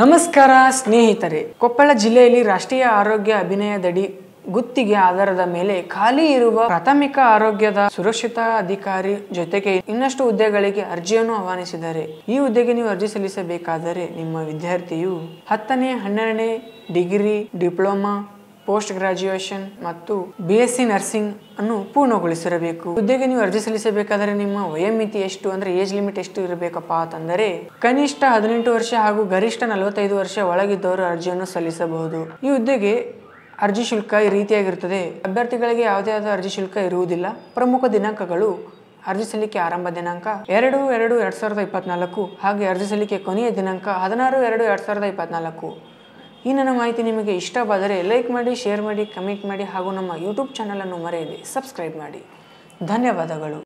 ನಮಸ್ಕಾರ ಸ್ನೇಹಿತರೆ ಕೊಪ್ಪಳ ಜಿಲ್ಲೆಯಲ್ಲಿ ರಾಷ್ಟ್ರೀಯ ಆರೋಗ್ಯ ಅಭಿನಯದಡಿ ಗುತ್ತಿಗೆ ಆಧಾರದ ಮೇಲೆ ಖಾಲಿ ಇರುವ ಪ್ರಾಥಮಿಕ ಆರೋಗ್ಯದ ಸುರಕ್ಷತಾ ಅಧಿಕಾರಿ ಜೊತೆಗೆ ಇನ್ನಷ್ಟು ಹುದ್ದೆಗಳಿಗೆ ಅರ್ಜಿಯನ್ನು ಆಹ್ವಾನಿಸಿದ್ದಾರೆ ಈ ಹುದ್ದೆಗೆ ನೀವು ಅರ್ಜಿ ಸಲ್ಲಿಸಬೇಕಾದರೆ ನಿಮ್ಮ ವಿದ್ಯಾರ್ಥಿಯು ಹತ್ತನೇ ಹನ್ನೆರಡನೇ ಡಿಗ್ರಿ ಡಿಪ್ಲೊಮಾ ಪೋಸ್ಟ್ ಗ್ರಾಜ್ಯುಯೇಷನ್ ಮತ್ತು ಬಿ ಎಸ್ ಸಿ ನರ್ಸಿಂಗ್ ಅನ್ನು ಪೂರ್ಣಗೊಳಿಸಿರಬೇಕು ಹುದ್ದೆಗೆ ನೀವು ಅರ್ಜಿ ಸಲ್ಲಿಸಬೇಕಾದರೆ ನಿಮ್ಮ ವಯೋಮಿತಿ ಎಷ್ಟು ಅಂದರೆ ಏಜ್ ಲಿಮಿಟ್ ಎಷ್ಟು ಇರಬೇಕಪ್ಪ ಅಂತಂದರೆ ಕನಿಷ್ಠ ಹದಿನೆಂಟು ವರ್ಷ ಹಾಗೂ ಗರಿಷ್ಠ ನಲವತ್ತೈದು ವರ್ಷ ಒಳಗಿದ್ದವರು ಅರ್ಜಿಯನ್ನು ಸಲ್ಲಿಸಬಹುದು ಈ ಹುದ್ದೆಗೆ ಅರ್ಜಿ ಶುಲ್ಕ ಈ ರೀತಿಯಾಗಿರುತ್ತದೆ ಅಭ್ಯರ್ಥಿಗಳಿಗೆ ಯಾವುದೇ ಆದ ಅರ್ಜಿ ಶುಲ್ಕ ಇರುವುದಿಲ್ಲ ಪ್ರಮುಖ ದಿನಾಂಕಗಳು ಅರ್ಜಿ ಸಲ್ಲಿಕೆ ಆರಂಭ ದಿನಾಂಕ ಎರಡು ಎರಡು ಎರಡು ಸಾವಿರದ ಇಪ್ಪತ್ನಾಲ್ಕು ಹಾಗೆ ಅರ್ಜಿ ಸಲ್ಲಿಕೆ ಕೊನೆಯ ದಿನಾಂಕ ಹದಿನಾರು ಎರಡು ಎರಡು ಸಾವಿರದ ಇಪ್ಪತ್ನಾಲ್ಕು ಈ ನನ್ನ ಮಾಹಿತಿ ನಿಮಗೆ ಇಷ್ಟವಾದರೆ ಲೈಕ್ ಮಾಡಿ ಶೇರ್ ಮಾಡಿ ಕಮೆಂಟ್ ಮಾಡಿ ಹಾಗೂ ನಮ್ಮ ಯೂಟ್ಯೂಬ್ ಚಾನಲನ್ನು ಮರೆಯದೆ ಸಬ್ಸ್ಕ್ರೈಬ್ ಮಾಡಿ ಧನ್ಯವಾದಗಳು